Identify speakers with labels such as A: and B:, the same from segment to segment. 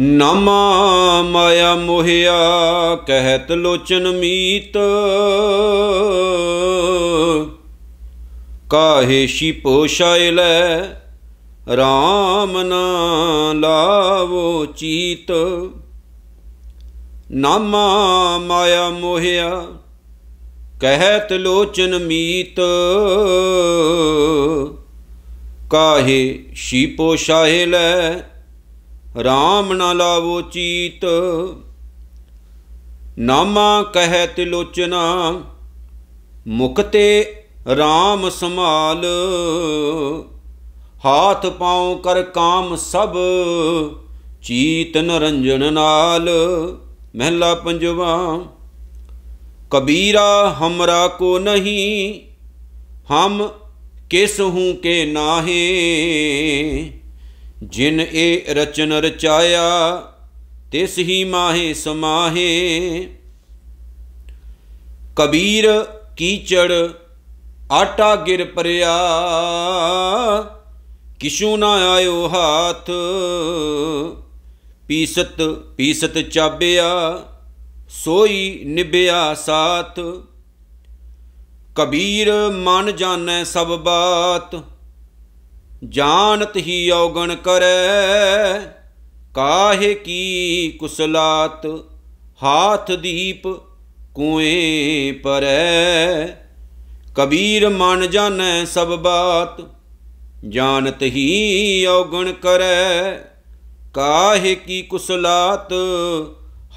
A: ਨਮਾ ਮਾਇਆ ਮੋਹਿਆ ਕਹਿਤ ਲੋਚਨ ਮੀਤ ਕਾਹੇ ਸ਼ੀ ਪੋਸ਼ਾਇ ਲੈ RAM ਨਾ ਲਾਵੋ ਚੀਤ ਨਮਾ ਮਾਇਆ ਮੋਹਿਆ ਕਹਿਤ ਲੋਚਨ ਮੀਤ ਕਾਹੇ ਸ਼ੀ ਪੋਸ਼ਾਇ ਲੈ ਰਾਮ ਨਾ ਲਾਵੋ ਚੀਤ ਨਾਮਾ ਕਹੈ ਤਿਲੋਚਨਾ ਮੁਕਤੇ ਰਾਮ ਸਮਾਲ ਹਾਥ ਪਾਉ ਕਰ ਕਾਮ ਸਭ ਚੀਤ ਨਰੰਜਨ ਨਾਲ ਮਹਿਲਾ ਪੰਜਵਾ ਕਬੀਰਾ ਹਮਰਾ ਕੋ ਨਹੀਂ ਹਮ ਕਿਸ ਹੂੰ ਕੇ ਨਾਹੇ ਜਿਨ ਇਹ ਰਚਨ ਰਚਾਇਆ ਤਿਸ ਹੀ ਮਾਹੇ ਸਮਾਹੇ ਕਬੀਰ ਕੀਚੜ ਆਟਾ ਗਿਰ ਪਰਿਆ ਕਿਛੂ ਨਾ ਆਇਓ ਹਾਥ ਪੀਸਤ ਪੀਸਤ ਚਾਬਿਆ ਸੋਈ ਨਿਭਿਆ ਸਾਥ ਕਬੀਰ ਮਨ ਜਾਣੈ ਸਭ ਬਾਤ ਜਾਣਤ ਹੀ ਔਗਣ ਕਰੈ ਕਾਹੇ ਕੀ ਕੁਸਲਾਤ ਹਾਥ ਦੀਪ ਕੁਏ ਪਰੈ ਕਬੀਰ ਮਨ ਜਾਣੈ ਸਭ ਬਾਤ ਜਾਣਤ ਹੀ ਔਗਣ ਕਰੈ ਕਾਹੇ ਕੀ ਕੁਸਲਾਤ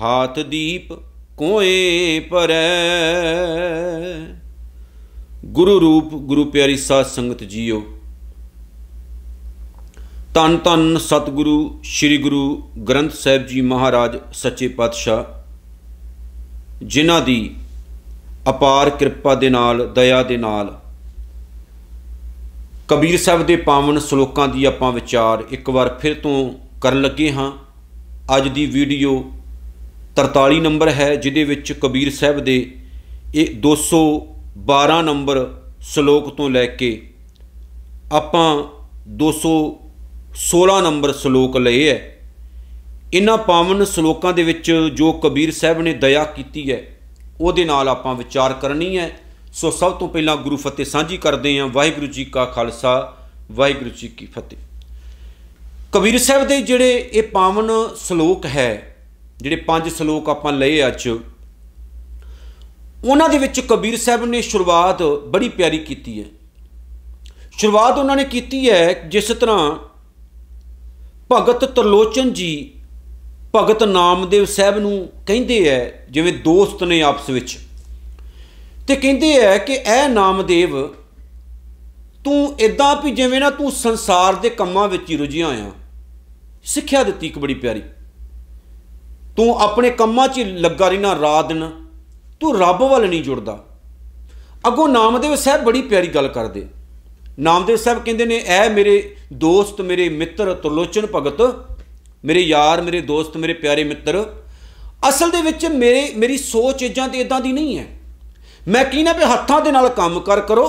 A: ਹਾਥ ਦੀਪ ਕੋਏ ਪਰੈ ਗੁਰੂ ਰੂਪ ਗੁਰੂ ਪਿਆਰੀ ਸਾਧ ਸੰਗਤ ਜੀਓ ਤਨ ਤਨ ਸਤਿਗੁਰੂ ਸ੍ਰੀ ਗੁਰੂ ਗ੍ਰੰਥ ਸਾਹਿਬ ਜੀ ਮਹਾਰਾਜ ਸੱਚੇ ਪਾਤਸ਼ਾਹ ਜਿਨ੍ਹਾਂ ਦੀ ਅਪਾਰ ਕਿਰਪਾ ਦੇ ਨਾਲ ਦਇਆ ਦੇ ਨਾਲ ਕਬੀਰ ਸਾਹਿਬ ਦੇ ਪਾਵਨ ਸ਼ਲੋਕਾਂ ਦੀ ਆਪਾਂ ਵਿਚਾਰ ਇੱਕ ਵਾਰ ਫਿਰ ਤੋਂ ਕਰਨ ਲੱਗੇ ਹਾਂ ਅੱਜ ਦੀ ਵੀਡੀਓ 43 ਨੰਬਰ ਹੈ ਜਿਹਦੇ ਵਿੱਚ ਕਬੀਰ ਸਾਹਿਬ ਦੇ ਇਹ 212 ਨੰਬਰ ਸ਼ਲੋਕ ਤੋਂ ਲੈ ਕੇ ਆਪਾਂ 200 16 ਨੰਬਰ ਸ਼ਲੋਕ ਲਏ ਹੈ ਇਹਨਾਂ ਪਾਵਨ ਸ਼ਲੋਕਾਂ ਦੇ ਵਿੱਚ ਜੋ ਕਬੀਰ ਸਾਹਿਬ ਨੇ ਦਇਆ ਕੀਤੀ ਹੈ ਉਹਦੇ ਨਾਲ ਆਪਾਂ ਵਿਚਾਰ ਕਰਨੀ ਹੈ ਸੋ ਸਭ ਤੋਂ ਪਹਿਲਾਂ ਗੁਰੂ ਫਤਿਹ ਸਾਂਝੀ ਕਰਦੇ ਹਾਂ ਵਾਹਿਗੁਰੂ ਜੀ ਕਾ ਖਾਲਸਾ ਵਾਹਿਗੁਰੂ ਜੀ ਕੀ ਫਤਿਹ ਕਬੀਰ ਸਾਹਿਬ ਦੇ ਜਿਹੜੇ ਇਹ ਪਾਵਨ ਸ਼ਲੋਕ ਹੈ ਜਿਹੜੇ ਪੰਜ ਸ਼ਲੋਕ ਆਪਾਂ ਲਏ ਅੱਜ ਉਹਨਾਂ ਦੇ ਵਿੱਚ ਕਬੀਰ ਸਾਹਿਬ ਨੇ ਸ਼ੁਰੂਆਤ ਬੜੀ ਪਿਆਰੀ ਕੀਤੀ ਹੈ ਸ਼ੁਰੂਆਤ ਉਹਨਾਂ ਨੇ ਕੀਤੀ ਹੈ ਜਿਸ ਤਰ੍ਹਾਂ ਭਗਤ ਤਰਲੋਚਨ ਜੀ ਭਗਤ ਨਾਮਦੇਵ ਸਾਹਿਬ ਨੂੰ ਕਹਿੰਦੇ ਐ ਜਿਵੇਂ ਦੋਸਤ ਨੇ ਆਪਸ ਵਿੱਚ ਤੇ ਕਹਿੰਦੇ ਐ ਕਿ ਐ ਨਾਮਦੇਵ ਤੂੰ ਇਦਾਂ ਵੀ ਜਿਵੇਂ ਨਾ ਤੂੰ ਸੰਸਾਰ ਦੇ ਕੰਮਾਂ ਵਿੱਚ ਹੀ ਰੁੱਝਿਆ ਆ ਸਿੱਖਿਆ ਦਿੱਤੀ ਇੱਕ ਬੜੀ ਪਿਆਰੀ ਤੂੰ ਆਪਣੇ ਕੰਮਾਂ 'ਚ ਲੱਗਾ ਰਹਿਣਾ ਰਾਤ ਦਿਨ ਤੂੰ ਰੱਬ ਵੱਲ ਨਹੀਂ ਜੁੜਦਾ ਅਗੋਂ ਨਾਮਦੇਵ ਸਾਹਿਬ ਬੜੀ ਪਿਆਰੀ ਗੱਲ ਕਰਦੇ ਨਾਮਦੇਵ ਸਾਹਿਬ ਕਹਿੰਦੇ ਨੇ ਐ ਮੇਰੇ ਦੋਸਤ ਮੇਰੇ ਮਿੱਤਰ ਤਰਲੋਚਨ ਭਗਤ ਮੇਰੇ ਯਾਰ ਮੇਰੇ ਦੋਸਤ ਮੇਰੇ ਪਿਆਰੇ ਮਿੱਤਰ ਅਸਲ ਦੇ ਵਿੱਚ ਮੇਰੇ ਮੇਰੀ ਸੋਚ ਇਜਾਂ ਤੇ ਇਦਾਂ ਦੀ ਨਹੀਂ ਹੈ ਮੈਂ ਕਹਿੰਦਾ ਵੀ ਹੱਥਾਂ ਦੇ ਨਾਲ ਕੰਮ ਕਰ ਕਰੋ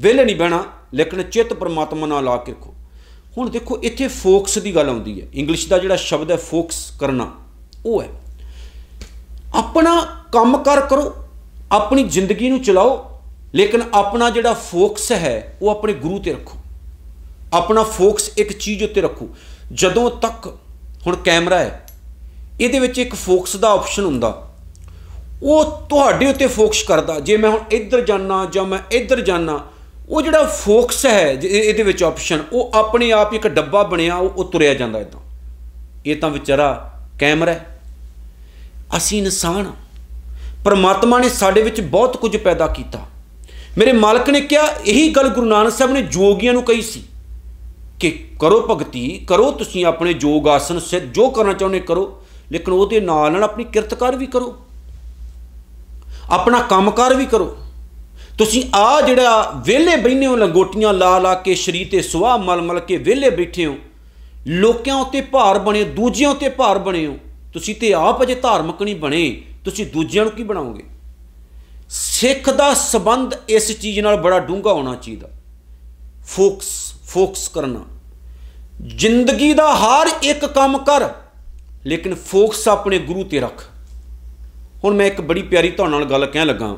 A: ਵਿਹਲੇ ਨਹੀਂ ਬਹਿਣਾ ਲੇਕਿਨ ਚਿੱਤ ਪਰਮਾਤਮਾ ਨਾਲ ਲਾ ਕੇ ਰੱਖੋ ਹੁਣ ਦੇਖੋ ਇੱਥੇ ਫੋਕਸ ਦੀ ਗੱਲ ਆਉਂਦੀ ਹੈ ਇੰਗਲਿਸ਼ ਦਾ ਜਿਹੜਾ ਸ਼ਬਦ ਹੈ ਫੋਕਸ ਕਰਨਾ ਉਹ ਹੈ ਆਪਣਾ ਕੰਮ ਕਰ ਕਰੋ ਆਪਣੀ ਜ਼ਿੰਦਗੀ ਨੂੰ ਚਲਾਓ ਲੇਕਿਨ ਆਪਣਾ ਜਿਹੜਾ ਫੋਕਸ ਹੈ ਉਹ ਆਪਣੇ ਗੁਰੂ ਤੇ ਰੱਖੋ ਆਪਣਾ ਫੋਕਸ ਇੱਕ ਚੀਜ਼ ਉੱਤੇ ਰੱਖੋ ਜਦੋਂ ਤੱਕ ਹੁਣ ਕੈਮਰਾ ਹੈ ਇਹਦੇ ਵਿੱਚ ਇੱਕ ਫੋਕਸ ਦਾ ਆਪਸ਼ਨ ਹੁੰਦਾ ਉਹ ਤੁਹਾਡੇ ਉੱਤੇ ਫੋਕਸ ਕਰਦਾ ਜੇ ਮੈਂ ਹੁਣ ਇੱਧਰ ਜਾਣਾ ਜਾਂ ਮੈਂ ਇੱਧਰ ਜਾਣਾ ਉਹ ਜਿਹੜਾ ਫੋਕਸ ਹੈ ਇਹਦੇ ਵਿੱਚ ਆਪਸ਼ਨ ਉਹ ਆਪਣੇ ਆਪ ਇੱਕ ਡੱਬਾ ਬਣਿਆ ਉਹ ਤੁਰਿਆ ਜਾਂਦਾ ਇਦਾਂ ਇਹ ਤਾਂ ਵਿਚਾਰਾ ਕੈਮਰਾ ਹੈ ਅਸੀਂ ਇਨਸਾਨ ਪਰਮਾਤਮਾ ਨੇ ਸਾਡੇ ਵਿੱਚ ਬਹੁਤ ਕੁਝ ਪੈਦਾ ਕੀਤਾ ਮੇਰੇ ਮਾਲਕ ਨੇ ਕਿਹਾ ਇਹੀ ਗੱਲ ਗੁਰੂ ਨਾਨਕ ਸਾਹਿਬ ਨੇ ਜੋਗੀਆਂ ਨੂੰ ਕਹੀ ਸੀ ਕਿ ਕਰੋ ਭਗਤੀ ਕਰੋ ਤੁਸੀਂ ਆਪਣੇ ਜੋਗ ਆਸਨ ਸਿੱਧ ਜੋ ਕਰਨਾ ਚਾਹੁੰਦੇ ਕਰੋ ਲੇਕਿਨ ਉਹਦੇ ਨਾਲ ਨਾਲ ਆਪਣੀ ਕਿਰਤਕਾਰ ਵੀ ਕਰੋ ਆਪਣਾ ਕੰਮਕਾਰ ਵੀ ਕਰੋ ਤੁਸੀਂ ਆ ਜਿਹੜਾ ਵਿਹਲੇ ਬੈਠੇ ਹੋ ਲੰਗੋਟੀਆਂ ਲਾ ਲਾ ਕੇ ਸ਼ਰੀਰ ਤੇ ਸੁਆਹ ਮਲ ਮਲ ਕੇ ਵਿਹਲੇ ਬੈਠੇ ਹੋ ਲੋਕਾਂ ਉਤੇ ਭਾਰ ਬਣੇ ਦੂਜਿਆਂ ਉਤੇ ਭਾਰ ਬਣੇ ਹੋ ਤੁਸੀਂ ਤੇ ਆਪ ਅਜੇ ਧਾਰਮਿਕ ਨਹੀਂ ਬਣੇ ਤੁਸੀਂ ਦੂਜਿਆਂ ਨੂੰ ਕੀ ਬਣਾਓਗੇ ਸਿੱਖ ਦਾ ਸਬੰਧ ਇਸ ਚੀਜ਼ ਨਾਲ ਬੜਾ ਡੂੰਘਾ ਹੋਣਾ ਚਾਹੀਦਾ ਫੋਕਸ ਫੋਕਸ ਕਰਨਾ ਜ਼ਿੰਦਗੀ ਦਾ ਹਰ ਇੱਕ ਕੰਮ ਕਰ ਲੇਕਿਨ ਫੋਕਸ ਆਪਣੇ ਗੁਰੂ ਤੇ ਰੱਖ ਹੁਣ ਮੈਂ ਇੱਕ ਬੜੀ ਪਿਆਰੀ ਤੁਹਾਡੇ ਨਾਲ ਗੱਲ ਕਹਿਣ ਲੱਗਾ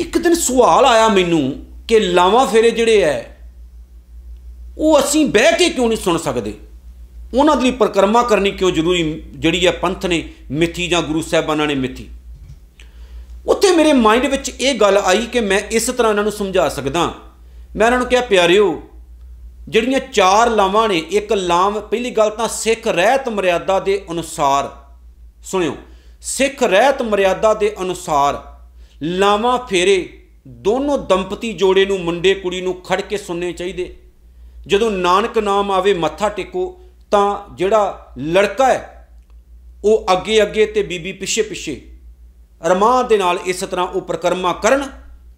A: ਇੱਕ ਦਿਨ ਸਵਾਲ ਆਇਆ ਮੈਨੂੰ ਕਿ ਲਾਵਾ ਫੇਰੇ ਜਿਹੜੇ ਐ ਉਹ ਅਸੀਂ ਬਹਿ ਕੇ ਕਿਉਂ ਨਹੀਂ ਸੁਣ ਸਕਦੇ ਉਹਨਾਂ ਦੇ ਪ੍ਰਕਰਮਾ ਕਰਨੀ ਕਿਉਂ ਜ਼ਰੂਰੀ ਜਿਹੜੀ ਹੈ ਪੰਥ ਨੇ ਮਿੱਥੀ ਜਾਂ ਗੁਰੂ ਸਾਹਿਬਾਨਾਂ ਨੇ ਮਿੱਥੀ ਮੇਰੇ ਮਾਈਂਡ ਵਿੱਚ ਇਹ ਗੱਲ ਆਈ ਕਿ ਮੈਂ ਇਸ ਤਰ੍ਹਾਂ ਇਹਨਾਂ ਨੂੰ ਸਮਝਾ ਸਕਦਾ ਮੈਂ ਇਹਨਾਂ ਨੂੰ ਕਿਹਾ ਪਿਆਰਿਓ ਜਿਹੜੀਆਂ ਚਾਰ ਲਾਵਾਂ ਨੇ ਇੱਕ ਲਾਮ ਪਹਿਲੀ ਗੱਲ ਤਾਂ ਸਿੱਖ ਰਹਿਤ ਮਰਿਆਦਾ ਦੇ ਅਨੁਸਾਰ ਸੁਣਿਓ ਸਿੱਖ ਰਹਿਤ ਮਰਿਆਦਾ ਦੇ ਅਨੁਸਾਰ ਲਾਵਾਂ ਫੇਰੇ ਦੋਨੋਂ ਦੰਪਤੀ ਜੋੜੇ ਨੂੰ ਮੁੰਡੇ ਕੁੜੀ ਨੂੰ ਖੜ ਕੇ ਸੁਣਨੇ ਚਾਹੀਦੇ ਜਦੋਂ ਨਾਨਕ ਨਾਮ ਆਵੇ ਮੱਥਾ ਟੇਕੋ ਤਾਂ ਜਿਹੜਾ ਲੜਕਾ ਹੈ ਉਹ ਅੱਗੇ ਅੱਗੇ ਤੇ ਬੀਬੀ ਪਿੱਛੇ ਪਿੱਛੇ ਰਮਾਂ ਦੇ ਨਾਲ ਇਸ ਤਰ੍ਹਾਂ ਉਹ ਪ੍ਰਕਰਮਾ ਕਰਨ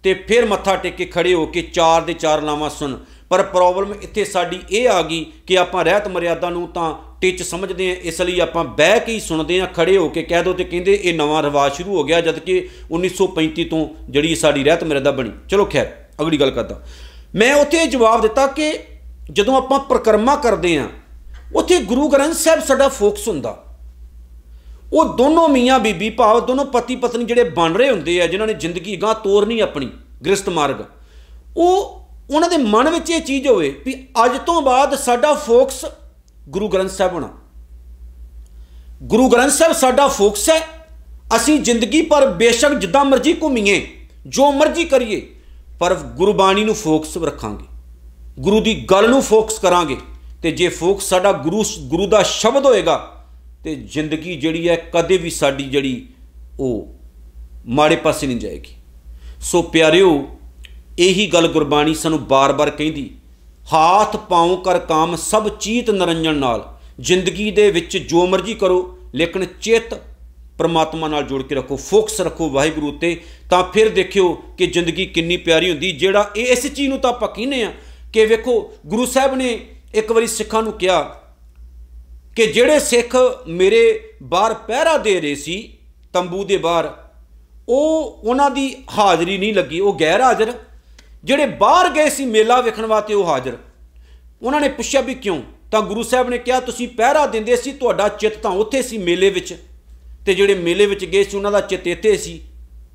A: ਤੇ ਫਿਰ ਮੱਥਾ ਟੇਕ ਕੇ ਖੜੇ ਹੋ ਕੇ ਚਾਰ ਦੇ ਚਾਰ ਲਾਵਾਂ ਸੁਣ ਪਰ ਪ੍ਰੋਬਲਮ ਇੱਥੇ ਸਾਡੀ ਇਹ ਆ ਗਈ ਕਿ ਆਪਾਂ ਰਹਿਤ ਮਰਿਆਦਾ ਨੂੰ ਤਾਂ ਟਿਚ ਸਮਝਦੇ ਆ ਇਸ ਲਈ ਆਪਾਂ ਬਹਿ ਕੇ ਹੀ ਸੁਣਦੇ ਆ ਖੜੇ ਹੋ ਕੇ ਕਹਿ ਦੋ ਤੇ ਕਹਿੰਦੇ ਇਹ ਨਵਾਂ ਰਿਵਾਜ ਸ਼ੁਰੂ ਹੋ ਗਿਆ ਜਦ ਕਿ 1935 ਤੋਂ ਜਿਹੜੀ ਸਾਡੀ ਰਹਿਤ ਮਰਿਆਦਾ ਬਣੀ ਚਲੋ ਖੈਰ ਅਗਲੀ ਗੱਲ ਕਰਦਾ ਮੈਂ ਉੱਥੇ ਜਵਾਬ ਦਿੱਤਾ ਕਿ ਜਦੋਂ ਆਪਾਂ ਪ੍ਰਕਰਮਾ ਕਰਦੇ ਆ ਉੱਥੇ ਗੁਰੂ ਗ੍ਰੰਥ ਸਾਹਿਬ ਸਾਡਾ ਫੋਕਸ ਹੁੰਦਾ ਉਹ ਦੋਨੋਂ ਮੀਆਂ ਬੀਬੀ ਭਾਵ ਦੋਨੋਂ ਪਤੀ ਪਤਨੀ ਜਿਹੜੇ ਬਣ ਰਹੇ ਹੁੰਦੇ ਆ ਜਿਨ੍ਹਾਂ ਨੇ ਜ਼ਿੰਦਗੀ ਗਾਂ ਤੋਰਨੀ ਆਪਣੀ ਗ੍ਰਸਤ ਮਾਰਗ ਉਹ ਉਹਨਾਂ ਦੇ ਮਨ ਵਿੱਚ ਇਹ ਚੀਜ਼ ਹੋਵੇ ਵੀ ਅੱਜ ਤੋਂ ਬਾਅਦ ਸਾਡਾ ਫੋਕਸ ਗੁਰੂ ਗ੍ਰੰਥ ਸਾਹਿਬ ਹੋਣਾ ਗੁਰੂ ਗ੍ਰੰਥ ਸਾਹਿਬ ਸਾਡਾ ਫੋਕਸ ਹੈ ਅਸੀਂ ਜ਼ਿੰਦਗੀ ਪਰ ਬੇਸ਼ੱਕ ਜਿੱਦਾਂ ਮਰਜ਼ੀ ਘੁੰਮੀਏ ਜੋ ਮਰਜ਼ੀ ਕਰੀਏ ਪਰ ਗੁਰਬਾਣੀ ਨੂੰ ਫੋਕਸ ਰੱਖਾਂਗੇ ਗੁਰੂ ਦੀ ਗੱਲ ਨੂੰ ਫੋਕਸ ਕਰਾਂਗੇ ਤੇ ਜੇ ਫੋਕਸ ਸਾਡਾ ਗੁਰੂ ਗੁਰੂ ਦਾ ਸ਼ਬਦ ਹੋਏਗਾ ਤੇ ਜ਼ਿੰਦਗੀ ਜਿਹੜੀ ਹੈ ਕਦੇ ਵੀ ਸਾਡੀ ਜਿਹੜੀ ਉਹ ਮਾੜੇ ਪਾਸੇ ਨਹੀਂ ਜਾਏਗੀ ਸੋ ਪਿਆਰਿਓ ਇਹੀ ਗੱਲ ਗੁਰਬਾਣੀ ਸਾਨੂੰ ਬਾਰ-ਬਾਰ ਕਹਿੰਦੀ ਹਾਥ ਪਾਉ ਕਰ ਕਾਮ ਸਭ ਚੀਤ ਨਰੰਜਨ ਨਾਲ ਜ਼ਿੰਦਗੀ ਦੇ ਵਿੱਚ ਜੋ ਮਰਜ਼ੀ ਕਰੋ ਲੇਕਿਨ ਚਿੱਤ ਪਰਮਾਤਮਾ ਨਾਲ ਜੋੜ ਕੇ ਰੱਖੋ ਫੋਕਸ ਰੱਖੋ ਵਾਹਿਗੁਰੂ ਤੇ ਤਾਂ ਫਿਰ ਦੇਖਿਓ ਕਿ ਜ਼ਿੰਦਗੀ ਕਿੰਨੀ ਪਿਆਰੀ ਹੁੰਦੀ ਜਿਹੜਾ ਇਸ ਚੀਜ਼ ਨੂੰ ਤਾਂ ਆਪਾਂ ਕਹਿੰਨੇ ਆ ਕਿ ਵੇਖੋ ਗੁਰੂ ਸਾਹਿਬ ਨੇ ਇੱਕ ਵਾਰੀ ਸਿੱਖਾਂ ਨੂੰ ਕਿਹਾ ਕਿ ਜਿਹੜੇ ਸਿੱਖ ਮੇਰੇ ਬਾਹਰ ਪਹਿਰਾ ਦੇ ਰਹੇ ਸੀ ਤੰਬੂ ਦੇ ਬਾਹਰ ਉਹ ਉਹਨਾਂ ਦੀ ਹਾਜ਼ਰੀ ਨਹੀਂ ਲੱਗੀ ਉਹ ਗੈਰ ਹਾਜ਼ਰ ਜਿਹੜੇ ਬਾਹਰ ਗਏ ਸੀ ਮੇਲਾ ਵੇਖਣ ਵਾਸਤੇ ਉਹ ਹਾਜ਼ਰ ਉਹਨਾਂ ਨੇ ਪੁੱਛਿਆ ਵੀ ਕਿਉਂ ਤਾਂ ਗੁਰੂ ਸਾਹਿਬ ਨੇ ਕਿਹਾ ਤੁਸੀਂ ਪਹਿਰਾ ਦਿੰਦੇ ਸੀ ਤੁਹਾਡਾ ਚਿੱਤ ਤਾਂ ਉੱਥੇ ਸੀ ਮੇਲੇ ਵਿੱਚ ਤੇ ਜਿਹੜੇ ਮੇਲੇ ਵਿੱਚ ਗਏ ਸੀ ਉਹਨਾਂ ਦਾ ਚਿੱਤ ਇੱਥੇ ਸੀ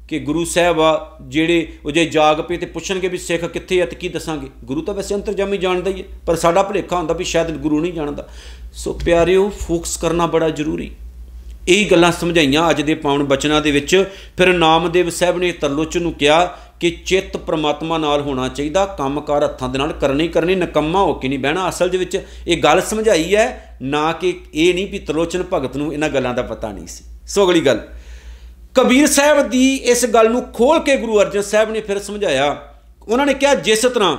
A: ਕਿ ਗੁਰੂ ਸਾਹਿਬ ਆ ਜਿਹੜੇ ਉਹ ਜੇ ਜਾਗ ਪਏ ਤੇ ਪੁੱਛਣਗੇ ਵੀ ਸਿੱਖ ਕਿੱਥੇ ਆ ਤੇ ਕੀ ਦੱਸਾਂਗੇ ਗੁਰੂ ਤਾਂ ਵੈਸੇ ਅੰਤਰਜਾਮੀ ਜਾਣਦਾ ਹੀ ਹੈ ਪਰ ਸਾਡਾ ਭਲੇਖਾ ਹੁੰਦਾ ਵੀ ਸ਼ਾਇਦ ਗੁਰੂ ਨਹੀਂ ਜਾਣਦਾ ਸੋ ਪਿਆਰਿਓ ਫੋਕਸ ਕਰਨਾ ਬੜਾ ਜ਼ਰੂਰੀ ਇਹ ਗੱਲਾਂ ਸਮਝਾਈਆਂ ਅੱਜ ਦੇ ਪਾਵਨ ਬਚਨਾਂ ਦੇ ਵਿੱਚ ਫਿਰ ਨਾਮਦੇਵ ਸਾਹਿਬ ਨੇ ਤਰਲੋਚ ਨੂੰ ਕਿਹਾ ਕਿ ਚਿੱਤ ਪ੍ਰਮਾਤਮਾ ਨਾਲ ਹੋਣਾ ਚਾਹੀਦਾ ਕੰਮਕਾਰ ਹੱਥਾਂ ਦੇ ਨਾਲ ਕਰਨੇ ਕਰਨੇ ਨਕੰਮਾ ਹੋ ਕੇ ਨਹੀਂ ਬਹਿਣਾ ਅਸਲ ਦੇ ਵਿੱਚ ਇਹ ਗੱਲ ਸਮਝਾਈ ਹੈ ਨਾ ਕਿ ਇਹ ਨਹੀਂ ਵੀ ਤਰਲੋਚਨ ਭਗਤ ਨੂੰ ਇਹਨਾਂ ਗੱਲਾਂ ਦਾ ਪਤਾ ਨਹੀਂ ਸੀ ਸੋ ਅਗਲੀ ਗੱਲ ਕਬੀਰ ਸਾਹਿਬ ਦੀ ਇਸ ਗੱਲ ਨੂੰ ਖੋਲ ਕੇ ਗੁਰੂ ਅਰਜਨ ਸਾਹਿਬ ਨੇ ਫਿਰ ਸਮਝਾਇਆ ਉਹਨਾਂ ਨੇ ਕਿਹਾ ਜਿਸ ਤਰ੍ਹਾਂ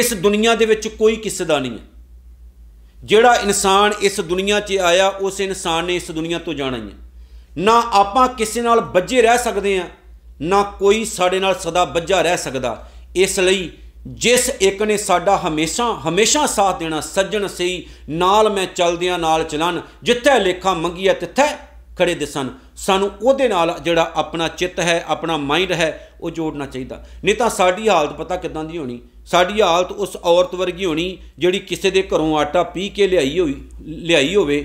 A: ਇਸ ਦੁਨੀਆ ਦੇ ਵਿੱਚ ਕੋਈ ਕਿਸੇ ਦਾ ਨਹੀਂ ਹੈ ਜਿਹੜਾ ਇਨਸਾਨ ਇਸ ਦੁਨੀਆ 'ਚ ਆਇਆ ਉਸ ਇਨਸਾਨ ਨੇ ਇਸ ਦੁਨੀਆ ਤੋਂ ਜਾਣਾ ਹੀ ਹੈ ਨਾ ਆਪਾਂ ਕਿਸੇ ਨਾਲ ਬੱਝੇ ਰਹਿ ਸਕਦੇ ਆ ਨਾ ਕੋਈ ਸਾਡੇ ਨਾਲ ਸਦਾ ਬੱਝਾ ਰਹਿ ਸਕਦਾ ਇਸ ਲਈ ਜਿਸ ਇੱਕ ਨੇ ਸਾਡਾ ਹਮੇਸ਼ਾ ਹਮੇਸ਼ਾ ਸਾਥ ਦੇਣਾ ਸੱਜਣ ਸਹੀ ਨਾਲ ਮੈਂ ਚੱਲਦਿਆਂ ਨਾਲ ਚਲਨ ਜਿੱਥੇ ਲੇਖਾ ਮੰਗੀਏ ਤਿੱਥੇ ਖੜੇ ਦਿਸਣ ਸਾਨੂੰ ਉਹਦੇ ਨਾਲ ਜਿਹੜਾ ਆਪਣਾ ਚਿੱਤ ਹੈ ਆਪਣਾ ਮਾਈਂਡ ਹੈ ਉਹ ਜੋੜਨਾ ਚਾਹੀਦਾ ਨਹੀਂ ਤਾਂ ਸਾਡੀ ਹਾਲਤ ਪਤਾ ਕਿਦਾਂ ਦੀ ਹੋਣੀ ਸਾਡੀ ਹਾਲਤ ਉਸ ਔਰਤ ਵਰਗੀ ਹੋਣੀ ਜਿਹੜੀ ਕਿਸੇ ਦੇ ਘਰੋਂ ਆਟਾ ਪੀ ਕੇ ਲਿਆਈ ਹੋਈ ਲਿਆਈ ਹੋਵੇ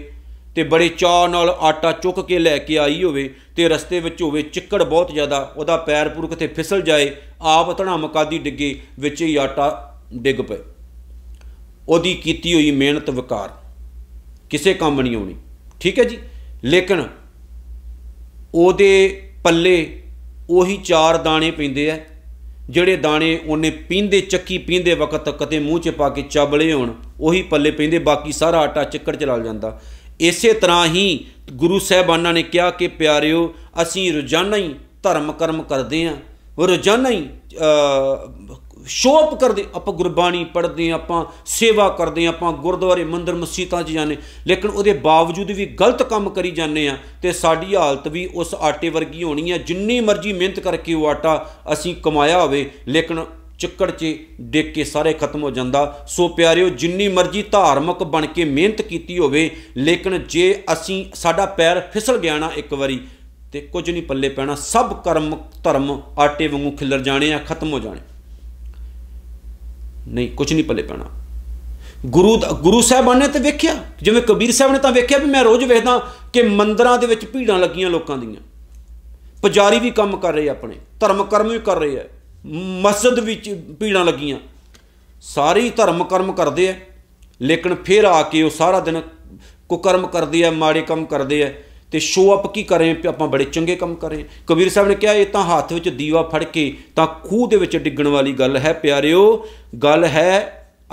A: ਤੇ ਬੜੇ ਚਾਹ ਨਾਲ ਆਟਾ ਚੁੱਕ ਕੇ ਲੈ ਕੇ ਆਈ ਹੋਵੇ ਤੇ ਰਸਤੇ ਵਿੱਚ ਹੋਵੇ ਚਿੱਕੜ ਬਹੁਤ ਜ਼ਿਆਦਾ ਉਹਦਾ ਪੈਰ ਪੂਰ ਕਿਤੇ ਫਿਸਲ ਜਾਏ ਆਪ ਧੜਾਮਕਾ ਦੀ ਡਿੱਗੇ ਵਿੱਚ ਹੀ ਆਟਾ ਡਿੱਗ ਪਏ ਉਹਦੀ ਕੀਤੀ ਹੋਈ ਮਿਹਨਤ ਵਿਕਾਰ ਕਿਸੇ ਕੰਮ ਨਹੀਂ ਆਉਣੀ ਠੀਕ ਹੈ ਜੀ ਲੇਕਿਨ ਉਹਦੇ ਪੱਲੇ ਉਹੀ ਚਾਰ ਦਾਣੇ ਪੈਂਦੇ ਆ ਜਿਹੜੇ ਦਾਣੇ ਉਹਨੇ ਪੀਂਦੇ ਚੱਕੀ ਪੀਂਦੇ ਵਕਤ ਕਦੇ ਮੂੰਹ 'ਚ ਪਾ ਕੇ ਚਬਲੇ ਹੋਣ ਉਹੀ ਪੱਲੇ ਪੈਂਦੇ ਬਾਕੀ ਸਾਰਾ ਆਟਾ ਚੱਕਰ 'ਚ ਲੱਗ ਜਾਂਦਾ ਇਸੇ ਤਰ੍ਹਾਂ ਹੀ ਗੁਰੂ ਸਾਹਿਬਾਨਾਂ ਨੇ ਕਿਹਾ ਕਿ ਪਿਆਰਿਓ ਅਸੀਂ ਰੋਜ਼ਾਨਾ ਹੀ ਧਰਮ ਕਰਮ ਕਰਦੇ ਆਂ ਰੋਜ਼ਾਨਾ ਹੀ ਸ਼ੋਪ ਕਰਦੇ ਆਪਾਂ ਗੁਰਬਾਣੀ ਪੜ੍ਹਦੇ ਆ ਆਪਾਂ ਸੇਵਾ ਕਰਦੇ ਆ ਆਪਾਂ ਗੁਰਦੁਆਰੇ ਮੰਦਰ ਮਸਜਿਦਾਂ 'ਚ ਜਾਂਦੇ ਲੇਕਿਨ ਉਹਦੇ ਬਾਵਜੂਦ ਵੀ ਗਲਤ ਕੰਮ ਕਰੀ ਜਾਂਦੇ ਆ ਤੇ ਸਾਡੀ ਹਾਲਤ ਵੀ ਉਸ ਆਟੇ ਵਰਗੀ ਹੋਣੀ ਆ ਜਿੰਨੀ ਮਰਜ਼ੀ ਮਿਹਨਤ ਕਰਕੇ ਉਹ ਆਟਾ ਅਸੀਂ ਕਮਾਇਆ ਹੋਵੇ ਲੇਕਿਨ ਚੱਕੜ 'ਚ ਡਿੱਗ ਕੇ ਸਾਰੇ ਖਤਮ ਹੋ ਜਾਂਦਾ ਸੋ ਪਿਆਰਿਓ ਜਿੰਨੀ ਮਰਜ਼ੀ ਧਾਰਮਿਕ ਬਣ ਕੇ ਮਿਹਨਤ ਕੀਤੀ ਹੋਵੇ ਲੇਕਿਨ ਜੇ ਅਸੀਂ ਸਾਡਾ ਪੈਰ ਫਿਸਲ ਗਿਆ ਨਾ ਇੱਕ ਵਾਰੀ ਤੇ ਕੁਝ ਨਹੀਂ ਪੱਲੇ ਪੈਣਾ ਸਭ ਕਰਮ ਧਰਮ ਆਟੇ ਵਾਂਗੂ ਖਿਲਰ ਜਾਣੇ ਆ ਖਤਮ ਹੋ ਜਾਣੇ ਨਹੀਂ ਕੁਝ ਨਹੀਂ ਪੱਲੇ ਪੈਣਾ ਗੁਰੂ ਗੁਰੂ ਸਾਹਿਬਾਨ ਨੇ ਤਾਂ ਵੇਖਿਆ ਜਿਵੇਂ ਕਬੀਰ ਸਾਹਿਬ ਨੇ ਤਾਂ ਵੇਖਿਆ ਵੀ ਮੈਂ ਰੋਜ਼ ਵੇਖਦਾ ਕਿ ਮੰਦਰਾਂ ਦੇ ਵਿੱਚ ਭੀੜਾਂ ਲੱਗੀਆਂ ਲੋਕਾਂ ਦੀਆਂ ਪੁਜਾਰੀ ਵੀ ਕੰਮ ਕਰ ਰਹੇ ਆਪਣੇ ਧਰਮ ਕਰਮ ਵੀ ਕਰ ਰਹੇ ਆ ਮਸਜਿਦ ਵਿੱਚ ਭੀੜਾਂ ਲੱਗੀਆਂ ਸਾਰੇ ਧਰਮ ਕਰਮ ਕਰਦੇ ਆ ਲੇਕਿਨ ਫਿਰ ਆ ਕੇ ਉਹ ਸਾਰਾ ਦਿਨ ਕੁਕਰਮ ਕਰਦੇ ਆ ਮਾੜੇ ਕੰਮ ਕਰਦੇ ਆ ਤੇ ਸ਼ੋ ਅਪ ਕੀ ਕਰੇ ਆਪਾਂ ਬੜੇ ਚੰਗੇ ਕੰਮ ਕਰੇ ਕਬੀਰ ਸਾਹਿਬ ਨੇ ਕਿਹਾ ਇਹ ਤਾਂ ਹੱਥ ਵਿੱਚ ਦੀਵਾ ਫੜ ਕੇ ਤਾਂ ਖੂਹ ਦੇ ਵਿੱਚ ਡਿੱਗਣ ਵਾਲੀ ਗੱਲ ਹੈ ਪਿਆਰਿਓ ਗੱਲ ਹੈ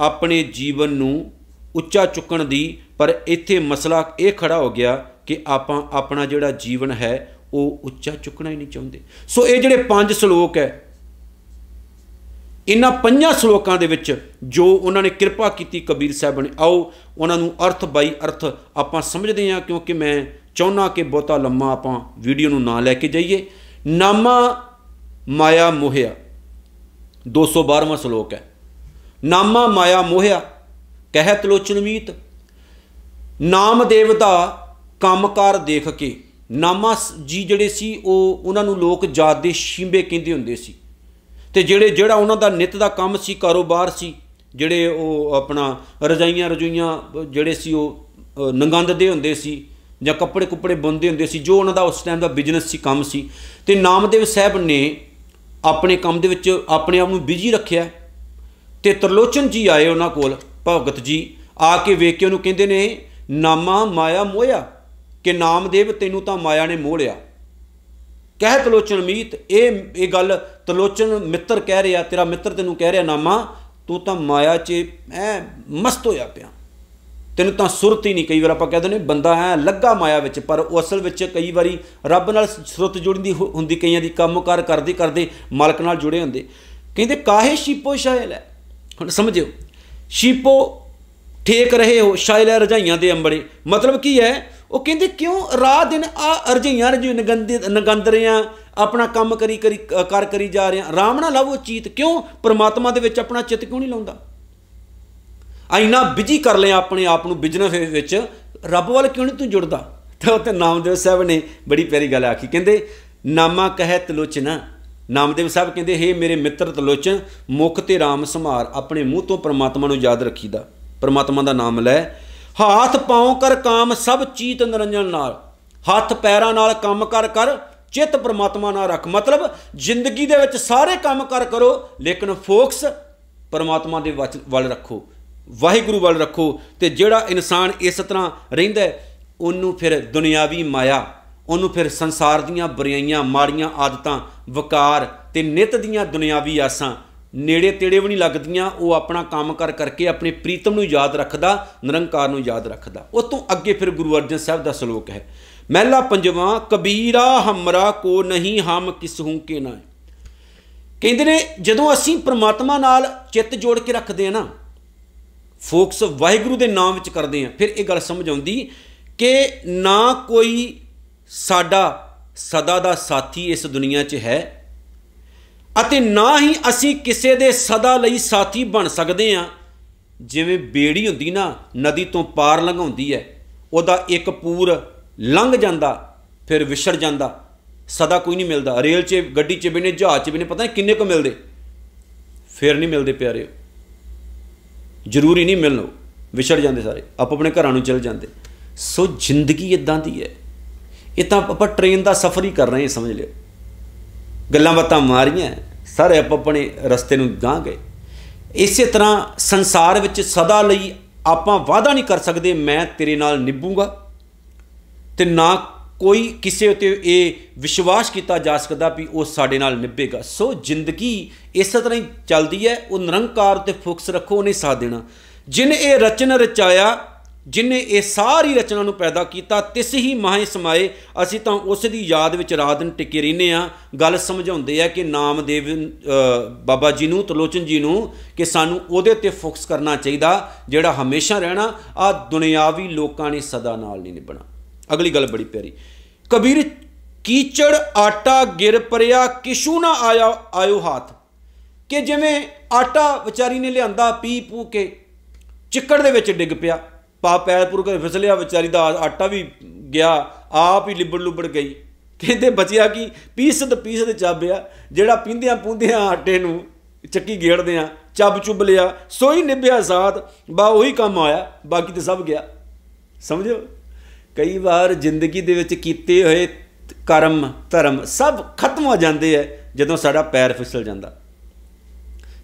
A: ਆਪਣੇ ਜੀਵਨ ਨੂੰ ਉੱਚਾ ਚੁੱਕਣ ਦੀ ਪਰ ਇੱਥੇ ਮਸਲਾ ਇਹ ਖੜਾ ਹੋ ਗਿਆ ਕਿ ਆਪਾਂ ਆਪਣਾ ਜਿਹੜਾ ਜੀਵਨ ਹੈ ਉਹ ਉੱਚਾ ਚੁੱਕਣਾ ਹੀ ਨਹੀਂ ਚਾਹੁੰਦੇ ਸੋ ਇਹ ਜਿਹੜੇ ਪੰਜ ਸ਼ਲੋਕ ਹੈ ਇਨ੍ਹਾਂ ਪੰਜਾਂ ਸ਼ਲੋਕਾਂ ਦੇ ਵਿੱਚ ਜੋ ਉਹਨਾਂ ਨੇ ਕਿਰਪਾ ਕੀਤੀ ਕਬੀਰ ਸਾਹਿਬ ਨੇ ਆਓ ਉਹਨਾਂ ਨੂੰ ਅਰਥ ਬਾਈ ਅਰਥ ਆਪਾਂ ਸਮਝਦੇ ਹਾਂ ਕਿਉਂਕਿ ਮੈਂ ਚਾਹੁੰਨਾ ਕਿ ਬਹੁਤਾ ਲੰਮਾ ਆਪਾਂ ਵੀਡੀਓ ਨੂੰ ਨਾ ਲੈ ਕੇ ਜਾਈਏ ਨਾਮਾ ਮਾਇਆ ਮੋਹਿਆ 212ਵਾਂ ਸ਼ਲੋਕ ਹੈ ਨਾਮਾ ਮਾਇਆ ਮੋਹਿਆ ਕਹਿਤ ਲੋਚਨ ਮੀਤ ਨਾਮਦੇਵ ਦਾ ਕੰਮਕਾਰ ਦੇਖ ਕੇ ਨਾਮਾ ਜੀ ਜਿਹੜੇ ਸੀ ਉਹ ਉਹਨਾਂ ਨੂੰ ਲੋਕ ਜਾਤ ਦੇ ਸ਼ੀਂਬੇ ਕਹਿੰਦੇ ਹੁੰਦੇ ਸੀ ਤੇ ਜਿਹੜੇ ਜਿਹੜਾ ਉਹਨਾਂ ਦਾ ਨਿਤ ਦਾ ਕੰਮ ਸੀ ਕਾਰੋਬਾਰ ਸੀ ਜਿਹੜੇ ਉਹ ਆਪਣਾ ਰਜਾਈਆਂ ਰਜੂਈਆਂ ਜਿਹੜੇ ਸੀ ਉਹ ਨੰਗੰਦ ਦੇ ਹੁੰਦੇ ਸੀ ਜਾਂ ਕੱਪੜੇ ਕੁੱਪੜੇ ਬੁੰਦੇ ਹੁੰਦੇ ਸੀ ਜੋ ਉਹਨਾਂ ਦਾ ਉਸ ਟਾਈਮ ਦਾ ਬਿਜ਼ਨਸ ਸੀ ਕੰਮ ਸੀ ਤੇ ਨਾਮਦੇਵ ਸਾਹਿਬ ਨੇ ਆਪਣੇ ਕੰਮ ਦੇ ਵਿੱਚ ਆਪਣੇ ਆਪ ਨੂੰ ਬਿਜੀ ਰੱਖਿਆ ਤੇ ਤਰਲੋਚਨ ਜੀ ਆਏ ਉਹਨਾਂ ਕੋਲ ਭਗਤ ਜੀ ਆ ਕੇ ਵੇਖ ਕੇ ਉਹਨੂੰ ਕਹਿੰਦੇ ਨੇ ਨਾਮਾ ਮਾਇਆ ਮੋਇਆ ਕਿ ਨਾਮਦੇਵ ਤੈਨੂੰ ਤਾਂ ਮਾਇਆ ਨੇ ਮੋਹ ਲਿਆ ਕਹਿ ਤਰਲੋਚਨ ਮੀਤ ਇਹ ਇਹ ਗੱਲ ਤਰਲੋਚਨ ਮਿੱਤਰ ਕਹਿ ਰਿਹਾ ਤੇਰਾ ਮਿੱਤਰ ਤੈਨੂੰ ਕਹਿ ਰਿਹਾ ਨਾਮਾ ਤੂੰ ਤਾਂ ਮਾਇਆ 'ਚ ਐ ਮਸਤ ਹੋਇਆ ਪਿਆ ਤੈਨੂੰ ਤਾਂ ਸੁਰਤ ਹੀ ਨਹੀਂ ਕਈ ਵਾਰ ਆਪਾਂ ਕਹਿ ਦਿੰਦੇ ਬੰਦਾ ਹੈ ਲੱਗਾ ਮਾਇਆ ਵਿੱਚ ਪਰ ਉਹ ਅਸਲ ਵਿੱਚ ਕਈ ਵਾਰੀ ਰੱਬ ਨਾਲ ਸੁਰਤ ਜੁੜਦੀ ਹੁੰਦੀ ਕਈਆਂ ਦੀ ਕੰਮਕਾਰ ਕਰਦੇ ਕਰਦੇ ਮਾਲਕ ਨਾਲ ਜੁੜੇ ਹੁੰਦੇ ਕਹਿੰਦੇ ਕਾਹੇ ਸ਼ੀਪੋ ਸ਼ਾਇਲ ਹੈ ਹੁਣ ਸਮਝਿਓ ਸ਼ੀਪੋ ਠੇਕ ਰਹੇ ਹੋ ਸ਼ਾਇਲ ਹੈ ਰਜਾਈਆਂ ਦੇ ਅੰਬੜੇ ਮਤਲਬ ਕੀ ਹੈ ਉਹ ਕਹਿੰਦੇ ਕਿਉਂ ਰਾਤ ਦਿਨ ਆ ਅਰਜਈਆਂ ਰਜੂ ਨਗੰਦ ਰਿਆਂ ਆਪਣਾ ਕੰਮ ਕਰੀ ਕਰੀ ਕਰ ਕਰੀ ਜਾ ਰਿਆਂ ਰਾਮਣਾ ਨਾਲ ਲਾਵੋ ਚੀਤ ਕਿਉਂ ਪਰਮਾਤਮਾ ਦੇ ਵਿੱਚ ਆਪਣਾ ਚਿੱਤ ਕਿਉਂ ਨਹੀਂ ਲਾਉਂਦਾ ਇੰਨਾ ਬਿਜੀ ਕਰ ਲਿਆ ਆਪਣੇ ਆਪ ਨੂੰ ਬਿਜ਼ਨਸ ਵਿੱਚ ਰੱਬ ਵੱਲ ਕਿਉਂ ਨਹੀਂ ਤੂੰ ਜੁੜਦਾ ਤੇ ਉੱਥੇ ਨਾਮਦੇਵ ਸਾਹਿਬ ਨੇ ਬੜੀ ਪਿਆਰੀ ਗੱਲ ਆਖੀ ਕਹਿੰਦੇ ਨਾਮਾ ਕਹਿ ਤਲੋਚਨਾ ਨਾਮਦੇਵ ਸਾਹਿਬ ਕਹਿੰਦੇ ਹੇ ਮੇਰੇ ਮਿੱਤਰ ਤਲੋਚਨ ਮੁਖ ਤੇ ਰਾਮ ਸਮਾਰ ਆਪਣੇ ਮੂੰਹ ਤੋਂ ਪ੍ਰਮਾਤਮਾ ਨੂੰ ਯਾਦ ਰੱਖੀਦਾ ਪ੍ਰਮਾਤਮਾ ਦਾ ਨਾਮ ਲੈ ਹੱਥ ਪਾਉ ਕਰ ਕਾਮ ਸਭ ਚੀਤ ਨਿਰੰਜਨ ਨਾਲ ਹੱਥ ਪੈਰਾਂ ਨਾਲ ਕੰਮ ਕਰ ਕਰ ਚਿੱਤ ਪ੍ਰਮਾਤਮਾ ਨਾਲ ਰੱਖ ਮਤਲਬ ਜ਼ਿੰਦਗੀ ਦੇ ਵਿੱਚ ਸਾਰੇ ਕੰਮ ਕਰ ਕਰੋ ਲੇਕਿਨ ਫੋਕਸ ਪ੍ਰਮਾਤਮਾ ਦੇ ਵੱਲ ਰੱਖੋ ਵਾਹਿਗੁਰੂ ਵੱਲ ਰੱਖੋ ਤੇ ਜਿਹੜਾ ਇਨਸਾਨ ਇਸ ਤਰ੍ਹਾਂ ਰਹਿੰਦਾ ਉਹਨੂੰ ਫਿਰ ਦੁਨਿਆਵੀ ਮਾਇਆ ਉਹਨੂੰ ਫਿਰ ਸੰਸਾਰ ਦੀਆਂ ਬੁਰਾਈਆਂ ਮਾੜੀਆਂ ਆਦਤਾਂ ਵਕਾਰ ਤੇ ਨਿਤ ਦੀਆਂ ਦੁਨਿਆਵੀ ਆਸਾਂ ਨੇੜੇ ਤੇੜੇ ਵੀ ਨਹੀਂ ਲੱਗਦੀਆਂ ਉਹ ਆਪਣਾ ਕੰਮ ਕਰ ਕਰਕੇ ਆਪਣੇ ਪ੍ਰੀਤਮ ਨੂੰ ਯਾਦ ਰੱਖਦਾ ਨਿਰੰਕਾਰ ਨੂੰ ਯਾਦ ਰੱਖਦਾ ਉਸ ਤੋਂ ਅੱਗੇ ਫਿਰ ਗੁਰੂ ਅਰਜਨ ਸਾਹਿਬ ਦਾ ਸ਼ਲੋਕ ਹੈ ਮਹਿਲਾ ਪੰਜਵਾਂ ਕਬੀਰਾ ਹਮਰਾ ਕੋ ਨਹੀਂ ਹਮ ਕਿਸ ਹੂੰ ਕੇ ਨਾ ਕਹਿੰਦੇ ਨੇ ਜਦੋਂ ਅਸੀਂ ਪ੍ਰਮਾਤਮਾ ਨਾਲ ਚਿੱਤ ਜੋੜ ਕੇ ਰੱਖਦੇ ਆ ਨਾ ਫੋਕਸ ਵਾਹਿਗੁਰੂ ਦੇ ਨਾਮ ਵਿੱਚ ਕਰਦੇ ਆ ਫਿਰ ਇਹ ਗੱਲ ਸਮਝ ਆਉਂਦੀ ਕਿ ਨਾ ਕੋਈ ਸਾਡਾ ਸਦਾ ਦਾ ਸਾਥੀ ਇਸ ਦੁਨੀਆ 'ਚ ਹੈ ਅਤੇ ਨਾ ਹੀ ਅਸੀਂ ਕਿਸੇ ਦੇ ਸਦਾ ਲਈ ਸਾਥੀ ਬਣ ਸਕਦੇ ਆ ਜਿਵੇਂ ਬੇੜੀ ਹੁੰਦੀ ਨਾ ਨਦੀ ਤੋਂ ਪਾਰ ਲੰਘਾਉਂਦੀ ਹੈ ਉਹਦਾ ਇੱਕ ਪੂਰ ਲੰਘ ਜਾਂਦਾ ਫਿਰ ਵਿਛੜ ਜਾਂਦਾ ਸਦਾ ਕੋਈ ਨਹੀਂ ਮਿਲਦਾ ਰੇਲ 'ਚ ਗੱਡੀ 'ਚ ਵੀ ਨਹੀਂ ਜਹਾਜ਼ 'ਚ ਵੀ ਨਹੀਂ ਪਤਾ ਨਹੀਂ ਕਿੰਨੇ ਕੋ ਮਿਲਦੇ ਫਿਰ ਨਹੀਂ ਮਿਲਦੇ ਪਿਆਰਿਓ ਜ਼ਰੂਰੀ ਨਹੀਂ ਮਿਲਣ ਵਿਛੜ ਜਾਂਦੇ ਸਾਰੇ ਆਪ ਆਪਣੇ ਘਰਾਂ ਨੂੰ ਚਲ ਜਾਂਦੇ ਸੋ ਜ਼ਿੰਦਗੀ ਇਦਾਂ ਦੀ ਹੈ ਇਹ ਤਾਂ ਆਪਾਂ ਟ੍ਰੇਨ ਦਾ ਸਫ਼ਰ ਹੀ ਕਰ ਰਹੇ ਹਾਂ ਸਮਝ ਲਿਓ ਗੱਲਾਂ ਬਾਤਾਂ ਮਾਰੀਆਂ ਸਾਰੇ ਆਪ ਆਪਣੇ ਰਸਤੇ ਨੂੰ ਗਾਂ ਗਏ ਇਸੇ ਤਰ੍ਹਾਂ ਸੰਸਾਰ ਵਿੱਚ ਸਦਾ ਲਈ ਆਪਾਂ ਵਾਅਦਾ ਨਹੀਂ ਕਰ ਸਕਦੇ ਮੈਂ ਤੇਰੇ ਨਾਲ ਨਿਭੂਗਾ ਤੇ ਨਾ ਕੋਈ ਕਿਸੇ ਉਤੇ ਇਹ ਵਿਸ਼ਵਾਸ ਕੀਤਾ ਜਾ ਸਕਦਾ ਵੀ ਉਹ ਸਾਡੇ ਨਾਲ ਨਿਭੇਗਾ ਸੋ ਜ਼ਿੰਦਗੀ ਇਸੇ ਤਰ੍ਹਾਂ ਹੀ ਚੱਲਦੀ ਹੈ ਉਹ ਨਿਰੰਕਾਰ ਤੇ ਫੋਕਸ ਰੱਖੋ ਉਹਨੇ ਸਾਥ ਦੇਣਾ ਜਿਨੇ ਇਹ ਰਚਨ ਰਚਾਇਆ ਜਿਨੇ ਇਹ ਸਾਰੀ ਰਚਨਾ ਨੂੰ ਪੈਦਾ ਕੀਤਾ ਤਿਸ ਹੀ ਮਾਹੇ ਸਮਾਏ ਅਸੀਂ ਤਾਂ ਉਸ ਦੀ ਯਾਦ ਵਿੱਚ ਰਾਤ ਦਿਨ ਟਿਕੇ ਰਹਿੰਦੇ ਆ ਗੱਲ ਸਮਝਾਉਂਦੇ ਆ ਕਿ ਨਾਮਦੇਵ ਬਾਬਾ ਜੀ ਨੂੰ ਤਲੋਚਨ ਜੀ ਨੂੰ ਕਿ ਸਾਨੂੰ ਉਹਦੇ ਤੇ ਫੋਕਸ ਕਰਨਾ ਚਾਹੀਦਾ ਜਿਹੜਾ ਹਮੇਸ਼ਾ ਰਹਿਣਾ ਆ ਦੁਨਿਆਵੀ ਲੋਕਾਂ ਨੇ ਸਦਾ ਨਾਲ ਨਹੀਂ ਨਿਭਣਾ ਅਗਲੀ ਗੱਲ ਬੜੀ ਪਿਆਰੀ ਕਬੀਰ ਕੀਚੜ ਆਟਾ ਗਿਰ ਪਰਿਆ ਕਿਸ਼ੂ ਨਾ ਆਇਆ ਆਇਓ ਹੱਥ ਕਿ ਜਿਵੇਂ ਆਟਾ ਵਿਚਾਰੀ ਨੇ ਲਿਆਂਦਾ ਪੀ ਪੂ ਕੇ ਚਿੱਕੜ ਦੇ ਵਿੱਚ ਡਿੱਗ ਪਿਆ ਪਾ ਪੈਰਪੁਰ ਕੇ ਫਿਸਲਿਆ ਵਿਚਾਰੀ ਦਾ ਆਟਾ ਵੀ ਗਿਆ ਆਪ ਹੀ ਲਿਬੜ ਲੁਬੜ ਗਈ ਕਹਿੰਦੇ ਬਚਿਆ ਕਿ ਪੀਸਦ ਪੀਸਦ ਚਾਬਿਆ ਜਿਹੜਾ ਪਿੰਦਿਆਂ ਪੁੰਦਿਆਂ ਆਟੇ ਨੂੰ ਚੱਕੀ ਗੇੜਦੇ ਆ ਚੱਬ ਚੁੱਬ ਲਿਆ ਸੋਈ ਨਿਭਿਆ ਜ਼ਾਤ ਬਾ ਉਹੀ ਕੰਮ ਆਇਆ ਬਾਕੀ ਤੇ ਸਭ ਗਿਆ ਸਮਝੋ ਕਈ ਵਾਰ ਜ਼ਿੰਦਗੀ ਦੇ ਵਿੱਚ ਕੀਤੇ ਹੋਏ ਕਰਮ ਧਰਮ ਸਭ ਖਤਮ ਹੋ ਜਾਂਦੇ ਐ ਜਦੋਂ ਸਾਡਾ ਪੈਰ ਫਿਸਲ ਜਾਂਦਾ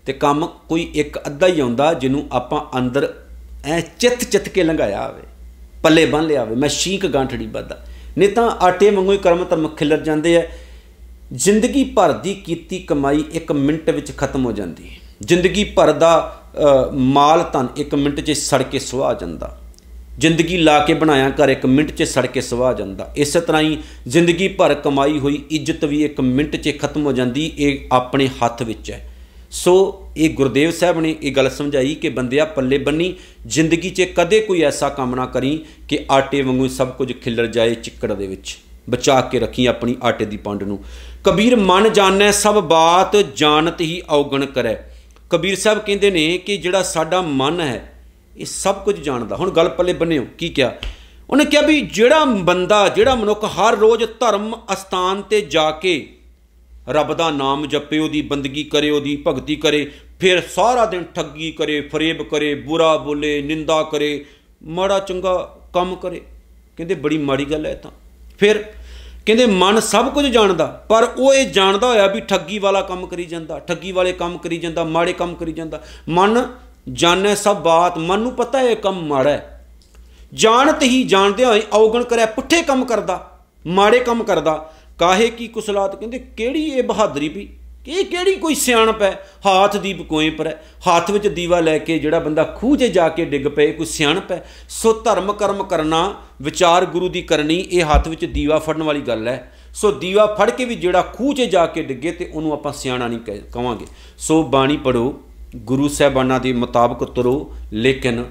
A: ਤੇ ਕੰਮ ਕੋਈ ਇੱਕ ਅੱਧਾ ਹੀ ਆਉਂਦਾ ਜਿਹਨੂੰ ਆਪਾਂ ਅੰਦਰ ਐ ਚਿੱਤ ਚਿੱਤ ਕੇ ਲੰਘਾਇਆ ਹੋਵੇ ਪੱਲੇ ਬੰਨ ਲਿਆ ਹੋਵੇ ਮੈਂ ਸ਼ੀਕ ਗਾਂਠੜੀ ਬੱਦਾ ਨਹੀਂ ਤਾਂ ਆਟੇ ਵਾਂਗੂ ਹੀ ਕਰਮ ਧਰਮ ਖਿਲਰ ਜਾਂਦੇ ਐ ਜ਼ਿੰਦਗੀ ਭਰ ਦੀ ਕੀਤੀ ਕਮਾਈ ਇੱਕ ਮਿੰਟ ਵਿੱਚ ਖਤਮ ਹੋ ਜਾਂਦੀ ਹੈ ਜ਼ਿੰਦਗੀ ਭਰ ਦਾ ਮਾਲ ਧਨ ਇੱਕ ਮਿੰਟ 'ਚ ਸੜ ਕੇ ਸੁਆਹ ਜਾਂਦਾ ਜ਼ਿੰਦਗੀ ਲਾ ਕੇ ਬਣਾਇਆ ਘਰ ਇੱਕ ਮਿੰਟ 'ਚ ਸੜ ਕੇ ਸਵਾ ਜਾਂਦਾ ਇਸੇ ਤਰ੍ਹਾਂ ਹੀ ਜ਼ਿੰਦਗੀ ਭਰ ਕਮਾਈ ਹੋਈ ਇੱਜ਼ਤ ਵੀ ਇੱਕ ਮਿੰਟ 'ਚ ਖਤਮ ਹੋ ਜਾਂਦੀ ਇਹ ਆਪਣੇ ਹੱਥ ਵਿੱਚ ਹੈ ਸੋ ਇਹ ਗੁਰਦੇਵ ਸਾਹਿਬ ਨੇ ਇਹ ਗੱਲ ਸਮਝਾਈ ਕਿ ਬੰਦਿਆ ਪੱਲੇ ਬੰਨੀ ਜ਼ਿੰਦਗੀ 'ਚ ਕਦੇ ਕੋਈ ਐਸਾ ਕੰਮ ਨਾ ਕਰੀ ਕਿ ਆਟੇ ਵਾਂਗੂ ਸਭ ਕੁਝ ਖਿਲਰ ਜਾਏ ਚਿੱਕੜ ਦੇ ਵਿੱਚ ਬਚਾ ਕੇ ਰੱਖੀ ਆਪਣੀ ਆਟੇ ਦੀ ਪੰਡ ਨੂੰ ਕਬੀਰ ਮਨ ਜਾਣੈ ਸਭ ਬਾਤ ਜਾਣਤ ਹੀ ਔਗਣ ਕਰੈ ਕਬੀਰ ਸਾਹਿਬ ਕਹਿੰਦੇ ਨੇ ਕਿ ਜਿਹੜਾ ਸਾਡਾ ਮਨ ਹੈ ਇਹ ਸਭ ਕੁਝ ਜਾਣਦਾ ਹੁਣ ਗੱਲ ਪੱਲੇ ਬੰਨਿਓ ਕੀ ਕਿਹਾ ਉਹਨੇ ਕਿਹਾ ਵੀ ਜਿਹੜਾ ਬੰਦਾ ਜਿਹੜਾ ਮਨੁੱਖ ਹਰ ਰੋਜ਼ ਧਰਮ ਅਸਥਾਨ ਤੇ ਜਾ ਕੇ ਰੱਬ ਦਾ ਨਾਮ ਜਪੇ ਉਹਦੀ ਬੰਦਗੀ ਕਰੇ ਉਹਦੀ ਭਗਤੀ ਕਰੇ ਫਿਰ ਸਾਰਾ ਦਿਨ ਠੱਗੀ ਕਰੇ ਫਰੇਬ ਕਰੇ ਬੁਰਾ ਬੋਲੇ ਨਿੰਦਾ ਕਰੇ ਮਾੜਾ ਚੰਗਾ ਕੰਮ ਕਰੇ ਕਹਿੰਦੇ ਬੜੀ ਮਾੜੀ ਗੱਲ ਹੈ ਤਾਂ ਫਿਰ ਕਹਿੰਦੇ ਮਨ ਸਭ ਕੁਝ ਜਾਣਦਾ ਪਰ ਉਹ ਇਹ ਜਾਣਦਾ ਹੋਇਆ ਵੀ ਠੱਗੀ ਵਾਲਾ ਕੰਮ ਕਰੀ ਜਾਂਦਾ ਠੱਗੀ ਵਾਲੇ ਕੰਮ ਕਰੀ ਜਾਂਦਾ ਮਾੜੇ ਕੰਮ ਕਰੀ ਜਾਂਦਾ ਮਨ ਜਾਣੈ ਸਭ ਬਾਤ ਮਨ ਨੂੰ ਪਤਾ ਹੈ ਕੰਮ ਮਾੜਾ ਜਾਣਤ ਹੀ ਜਾਣਦੇ ਹੋਏ ਔਗਣ ਕਰੈ ਪੁੱਠੇ ਕੰਮ ਕਰਦਾ ਮਾੜੇ ਕੰਮ ਕਰਦਾ ਕਾਹੇ ਕੀ ਕੁਸਲਾਤ ਕਹਿੰਦੇ ਕਿਹੜੀ ਇਹ ਬਹਾਦਰੀ ਵੀ ਇਹ ਕਿਹੜੀ ਕੋਈ ਸਿਆਣਪ ਹੈ ਹਾਥ ਦੀਪ ਕੋਏ ਪਰ ਹੱਥ ਵਿੱਚ ਦੀਵਾ ਲੈ ਕੇ ਜਿਹੜਾ ਬੰਦਾ ਖੂਹ 'ਚ ਜਾ ਕੇ ਡਿੱਗ ਪਏ ਕੋਈ ਸਿਆਣਪ ਹੈ ਸੋ ਧਰਮ ਕਰਮ ਕਰਨਾ ਵਿਚਾਰ ਗੁਰੂ ਦੀ ਕਰਨੀ ਇਹ ਹੱਥ ਵਿੱਚ ਦੀਵਾ ਫੜਨ ਵਾਲੀ ਗੱਲ ਹੈ ਸੋ ਦੀਵਾ ਫੜ ਕੇ ਵੀ ਜਿਹੜਾ ਖੂਹ 'ਚ ਜਾ ਕੇ ਡਿੱਗੇ ਤੇ ਉਹਨੂੰ ਆਪਾਂ ਸਿਆਣਾ ਨਹੀਂ ਕਹਾਂਗੇ ਸੋ ਬਾਣੀ ਪੜੋ ਗੁਰੂ ਸਾਹਿਬਾਨਾਂ ਦੇ ਮੁਤਾਬਕ ਤੁਰੋ ਲੇਕਿਨ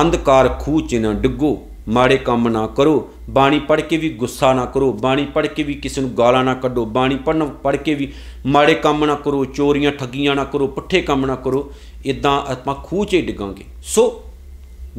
A: ਅੰਧਕਾਰ ਖੂਹ ਚ ਨਾ ਡਿੱਗੋ ਮਾੜੇ ਕੰਮ ਨਾ ਕਰੋ ਬਾਣੀ ਪੜ੍ਹ ਕੇ ਵੀ ਗੁੱਸਾ ਨਾ ਕਰੋ ਬਾਣੀ ਪੜ੍ਹ ਕੇ ਵੀ ਕਿਸੇ ਨੂੰ ਗਾਲਾਂ ਨਾ ਕੱਢੋ ਬਾਣੀ ਪੜ੍ਹਨ ਪੜ੍ਹ ਕੇ ਵੀ ਮਾੜੇ ਕੰਮ ਨਾ ਕਰੋ ਚੋਰੀਆਂ ਠੱਗੀਆਂ ਨਾ ਕਰੋ ਪੁੱਠੇ ਕੰਮ ਨਾ ਕਰੋ ਇਦਾਂ ਆਪਾਂ ਖੂਹ 'ਚ ਡਿੱਗਾਂਗੇ ਸੋ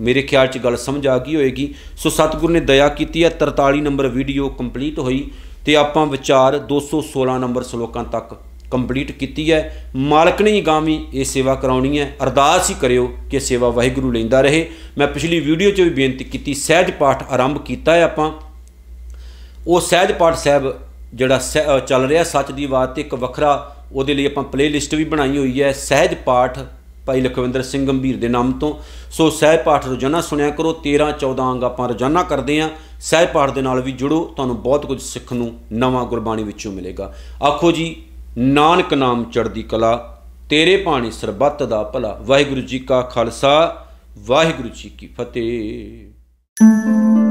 A: ਮੇਰੇ ਖਿਆਲ 'ਚ ਗੱਲ ਸਮਝ ਆ ਗਈ ਹੋਏਗੀ ਸੋ ਸਤਿਗੁਰ ਨੇ ਦਇਆ ਕੀਤੀ ਹੈ 43 ਨੰਬਰ ਵੀਡੀਓ ਕੰਪਲੀਟ ਹੋਈ ਤੇ ਆਪਾਂ ਵਿਚਾਰ 216 ਨੰਬਰ ਸ਼ਲੋਕਾਂ ਤੱਕ ਕੰਪਲੀਟ ਕੀਤੀ ਹੈ ਮਾਲਕ ਨੇ ਹੀ ਗਾਮੀ ਇਹ ਸੇਵਾ ਕਰਾਉਣੀ ਹੈ ਅਰਦਾਸ ਹੀ ਕਰਿਓ ਕਿ ਸੇਵਾ ਵਾਹਿਗੁਰੂ ਲੈਂਦਾ ਰਹੇ ਮੈਂ ਪਿਛਲੀ ਵੀਡੀਓ 'ਚ ਵੀ ਬੇਨਤੀ ਕੀਤੀ ਸਹਿਜ ਪਾਠ ਆਰੰਭ ਕੀਤਾ ਹੈ ਆਪਾਂ ਉਹ ਸਹਿਜ ਪਾਠ ਸਾਹਿਬ ਜਿਹੜਾ ਚੱਲ ਰਿਹਾ ਸੱਚ ਦੀ ਬਾਤ ਤੇ ਇੱਕ ਵੱਖਰਾ ਉਹਦੇ ਲਈ ਆਪਾਂ ਪਲੇਲਿਸਟ ਵੀ ਬਣਾਈ ਹੋਈ ਹੈ ਸਹਿਜ ਪਾਠ ਭਾਈ ਲਖਵਿੰਦਰ ਸਿੰਘ ਗੰਭੀਰ ਦੇ ਨਾਮ ਤੋਂ ਸੋ ਸਹਿਜ ਪਾਠ ਰੋਜ਼ਾਨਾ ਸੁਣਿਆ ਕਰੋ 13 14 ਅੰਗ ਆਪਾਂ ਰੋਜ਼ਾਨਾ ਕਰਦੇ ਆਂ ਸਹਿਜ ਪਾਠ ਦੇ ਨਾਲ ਵੀ ਜੁੜੋ ਤੁਹਾਨੂੰ ਬਹੁਤ ਕੁਝ ਸਿੱਖਣ ਨੂੰ ਨਵਾਂ ਗੁਰਬਾਣੀ ਵਿੱਚੋਂ ਮਿਲੇਗਾ ਆਖੋ ਜੀ ਨਾਨਕ ਨਾਮ ਚੜਦੀ ਕਲਾ ਤੇਰੇ ਪਾਣੀ ਸਰਬੱਤ ਦਾ ਭਲਾ ਵਾਹਿਗੁਰੂ ਜੀ ਕਾ ਖਾਲਸਾ ਵਾਹਿਗੁਰੂ ਜੀ ਕੀ ਫਤਿਹ